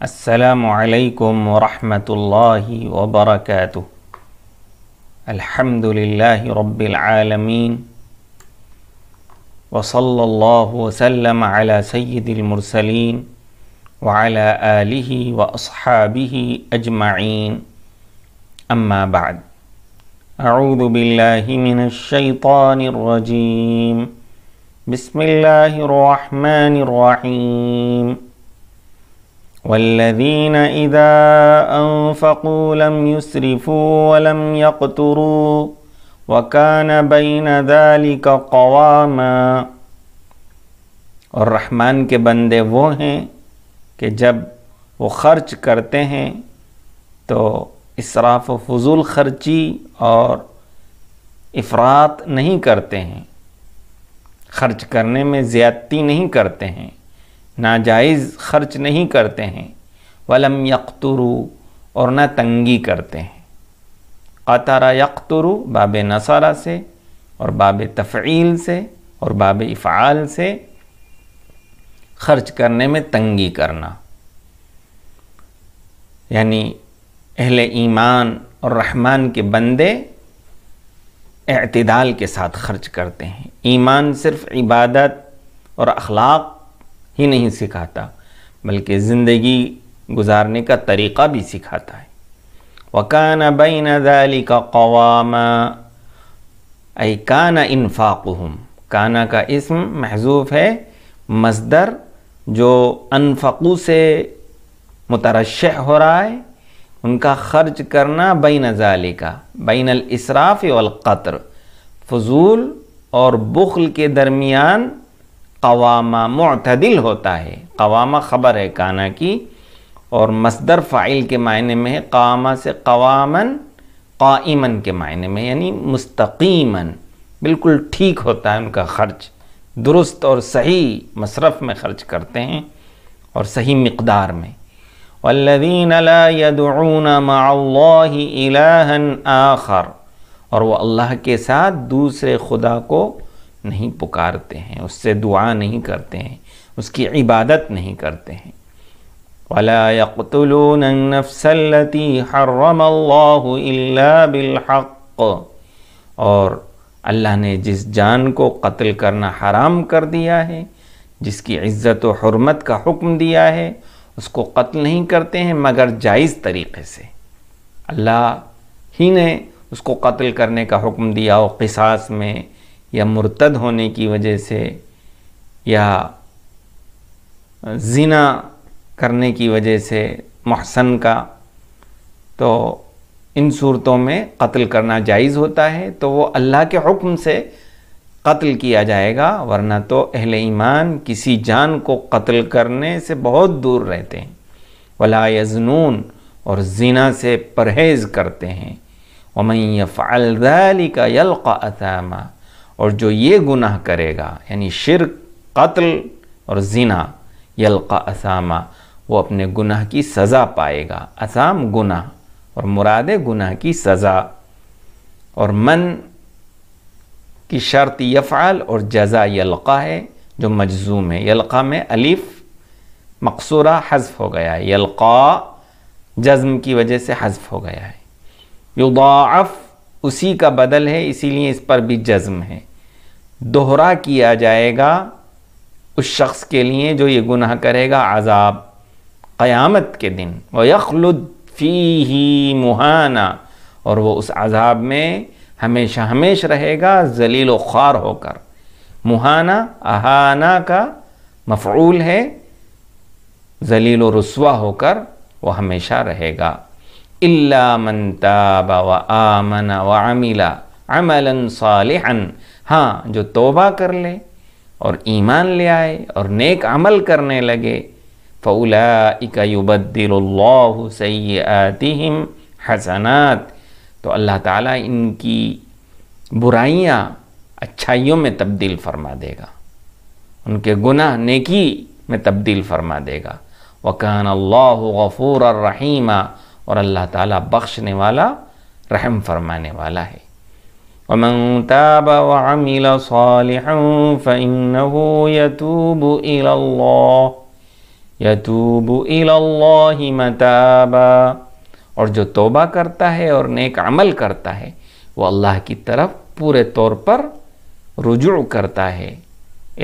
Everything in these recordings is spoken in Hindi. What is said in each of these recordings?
السلام عليكم ورحمة الله وبركاته الحمد لله رب العالمين وصلى الله وسلم على سيد المرسلين وعلى آله وأصحابه أجمعين أما بعد أعوذ بالله من الشيطان الرجيم بسم الله الرحمن الرحيم والذين إذا أنفقوا لم يسرفوا ولم يقتروا वकान बैन दालिक कवामा और रहमान के बंदे वो हैं कि जब वो ख़र्च करते हैं तो इसराफ फजूल खर्ची और इफ़रात नहीं करते हैं ख़र्च करने में ज़्यादती नहीं करते हैं नाजायज़ खर्च नहीं करते हैं वलम यकतरू और ना तंगी करते हैं अतारा यकतरू बाब नसारा से और बाब तफ़ील से और बाब इफ़ाल से खर्च करने में तंगी करना यानी अहले ईमान और रहमान के बंदे अतदाल के साथ खर्च करते हैं ईमान सिर्फ इबादत और अखलाक ही नहीं सिखाता बल्कि ज़िंदगी गुजारने का तरीक़ा भी सिखाता है वकान बैन दाली का कवामा ऐ काना इनफाक़ुम काना का इसम महजूफ़ है मजदर जो अनफकू से मुतरश हो रहा है उनका ख़र्च करना बैन जाली का बैन इसराफ़ वलक़तर फजूल और बुखल के दरमियान कवामा मतदिल होता है कवामा ख़बर है काना की और मसदर फ़ाइल के मायने में है कामा से कवामन काइमन के मायने में यानी मुस्तकीमन बिल्कुल ठीक होता है उनका खर्च दुरुस्त और सही मशरफ़ में ख़र्च करते हैं और सही मकदार में वल्लिन आखर और वह अल्लाह के साथ दूसरे खुदा को नहीं पुकारते हैं उससे दुआ नहीं करते हैं उसकी इबादत नहीं करते हैं वला और अल्लाह ने जिस जान को कत्ल करना हराम कर दिया है जिसकी इज़्ज़त और हरमत का हुक्म दिया है उसको कत्ल नहीं करते हैं मगर जायज़ तरीक़े से अल्लाह ही ने उसको कत्ल करने का हुक्म दिया और किसास में या मुर्तद होने की वजह से या जीना करने की वजह से महसन का तो इन सूरतों में कत्ल करना जायज़ होता है तो वो अल्लाह के हुक्म से कत्ल किया जाएगा वरना तो अहल ईमान किसी जान को कत्ल करने से बहुत दूर रहते हैं वला यजनून और जीना से परहेज़ करते हैं वमैफ़ाली का यलका असामा और जो ये गुनाह करेगा यानी शिर कत्ल और जीना यलका असामा वो अपने गुनाह की सज़ा पाएगा असाम गुनाह और मुराद गुनाह की सज़ा और मन की शर्त यफ़ाल और जजा यलका है जो मजजूम है यलका में अलीफ़ मकसूरा हज़फ हो गया है यलका जज्म की वजह से हज़फ हो गया है युदाफ़ उसी का बदल है इसीलिए इस पर भी जज्म है दोहरा किया जाएगा उस शख्स के लिए जो ये गुनाह करेगा आज़ाब क़यामत के दिन व यखलुद्फ़ी ही मुहाना और वह उस आज़ाब में हमेशा हमेश रहेगा जलील ख़्वार होकर मुहाना अहाना का मफूल है जलील रसवा होकर वह हमेशा रहेगा इल्ला मन ताबा व आमना व अमिला अमलन सालिहन हाँ जो तोबा कर ले और ईमान ले आए और नेक अमल करने लगे फ़ौला युबद्दिल्लाहु सय्यातिहिम हसनात तो अल्लाह ताला इनकी बुराइयाँ अच्छाइयों में तब्दील फरमा देगा उनके गुनाह नेकी में तब्दील फरमा देगा वकान अल्लाह गफ़ूर रहीमा और अल्लाह ताला बख्शने वाला रहम फरमाने वाला है ومن تاب وعمل صالحا فإنه يتوب إلى الله الله متابا और जो तोबा करता है और नेक अमल करता है वो अल्लाह की तरफ पूरे तौर पर रुजू करता है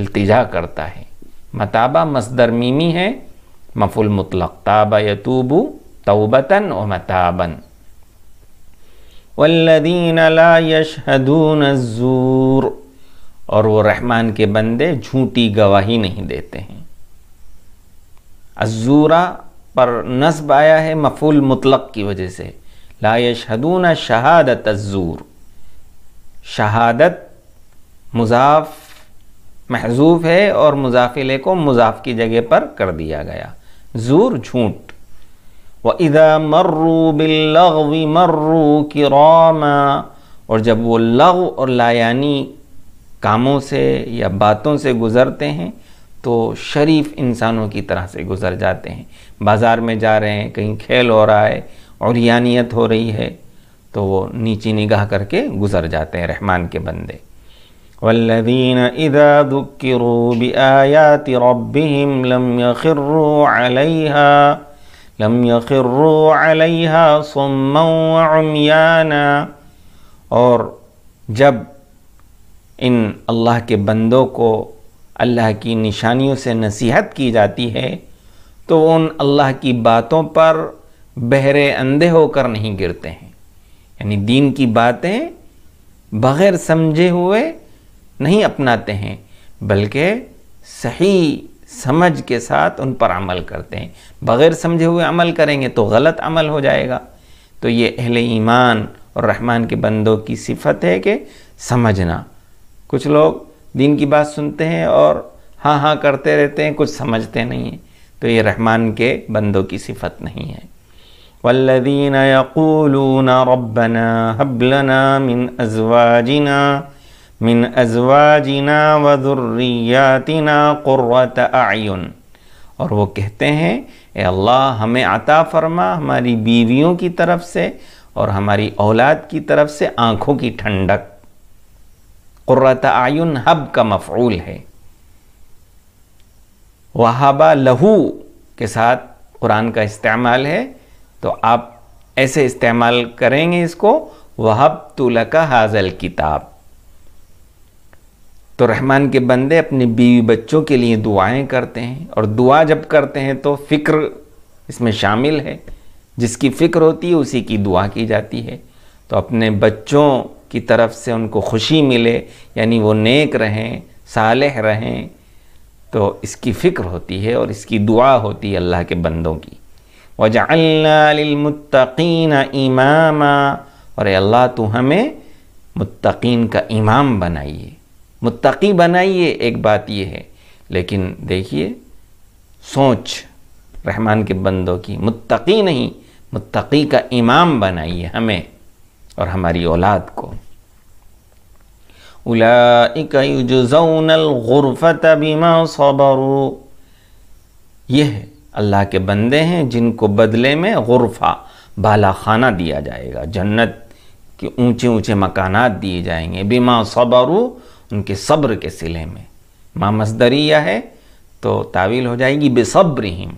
अल्तजा करता है मताबा मसदर मीमी है मफुल मुतलक ताबा यतूबू तौबतन व मताबन वल्लदीन ला यशहदून जूर और वो रहमान के बंदे झूठी गवाही नहीं देते हैं अजूरा पर नस्ब आया है मफूल मुतलक की वजह से ला यशहदून शहादत अजूर शहादत मुजाफ महजूफ है और मुजाफिले को मुजाफ की जगह पर कर दिया गया जूर झूठ وإذا मर्रू باللغو مروا كراما और जब वो लग और लायानी कामों से या बातों से गुज़रते हैं तो शरीफ इंसानों की तरह से गुज़र जाते हैं बाज़ार में जा रहे हैं कहीं खेल हो रहा है और यानियत हो रही है तो वो नीची निगाह करके गुज़र जाते हैं रहमान के बंदे والذين इदा ذكروا بآيات ربهم لم يخروا عليها लम यखर्रो अलैहा सोमयाना और जब इन अल्लाह के बंदों को अल्लाह की निशानियों से नसीहत की जाती है तो वो उन अल्लाह की बातों पर बहरे अंधे होकर नहीं गिरते हैं यानी दीन की बातें बग़ैर समझे हुए नहीं अपनाते हैं बल्कि सही समझ के साथ उन पर अमल करते हैं बग़ैर समझे हुए अमल करेंगे तो गलत अमल हो जाएगा तो ये अहल ईमान और रहमान के बंदों की सिफत है कि समझना कुछ लोग दीन की बात सुनते हैं और हाँ हाँ करते रहते हैं कुछ समझते नहीं हैं तो ये रहमान के बंदों की सिफत नहीं है वल्लदीन यक़ूलून रब्बना हबलना मिन अजवाजिना मिन अजवाजिना वज़ुर्रियातिना क़ुर्रत आयुन और वो कहते हैं ए अल्लाह हमें अता फरमा हमारी बीवियों की तरफ से और हमारी औलाद की तरफ से आँखों की ठंडक क़ुर्रत आयुन हब का मफूल है वहाबा लहू के साथ कुरान का इस्तेमाल है तो आप ऐसे इस्तेमाल करेंगे इसको वहब तुल का हाजल किताब तो रहमान के बंदे अपने बीवी बच्चों के लिए दुआएं करते हैं और दुआ जब करते हैं तो फ़िक्र इसमें शामिल है जिसकी फ़िक्र होती है उसी की दुआ की जाती है तो अपने बच्चों की तरफ से उनको खुशी मिले यानी वो नेक रहें सालह रहें तो इसकी फ़िक्र होती है और इसकी दुआ होती है अल्लाह के बंदों की वजालमतकीन इमामा और अल्लाह तो हमें मुतकीन का इमाम बनाइए मुत्तकी बनाइए एक बात ये है लेकिन देखिए सोच रहमान के बंदों की मुत्तकी नहीं मुत्तकी का इमाम बनाइए हमें और हमारी औलाद को उलाजुजनफ़त बीमा सबर यह है अल्लाह के बंदे हैं जिनको बदले में गुरफा बाला खाना दिया जाएगा जन्नत के ऊंचे ऊंचे मकानात दिए जाएंगे बीमा सोबरु उनके सब्र के सिले में माँ मजदरिया है तो तावील हो जाएगी बेसब्रहीम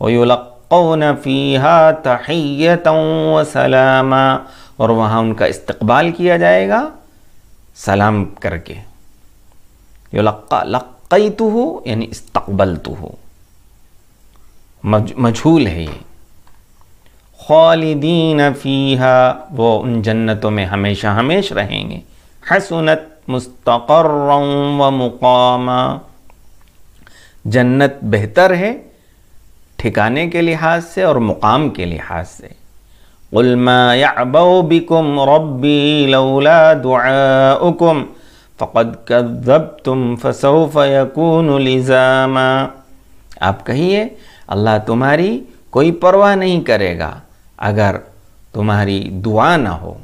वयुलक़ौन सलामा और वहाँ उनका इस्तकबाल किया जाएगा सलाम करके यो लक्का तो हो यानी इस्तकबल तो हो मजहूल है ये खालिदीन फ़ीहा वो उन जन्नतों में हमेशा हमेश रहेंगे हसनत मुस्तकर व मुकामा जन्नत बेहतर है ठिकाने के लिहाज से और मुकाम के लिहाज से उलमाबिकुम रबी लौला दुआकुम फ़कद तुम फसौफ़ आप कहिए अल्लाह तुम्हारी कोई परवाह नहीं करेगा अगर तुम्हारी दुआ ना हो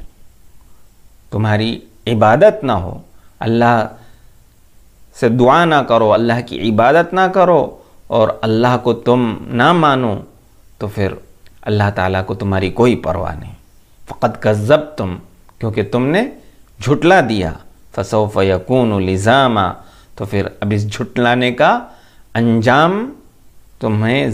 तुम्हारी इबादत ना हो अल्लाह से दुआ ना करो अल्लाह की इबादत ना करो और अल्लाह को तुम ना मानो तो फिर अल्लाह ताला को तुम्हारी कोई परवाह नहीं फ़कत गज़ब तुम क्योंकि तुमने झुटला दिया फसोफ़ यकून लिज़ामा तो फिर अब इस झुटलाने का अंजाम तुम्हें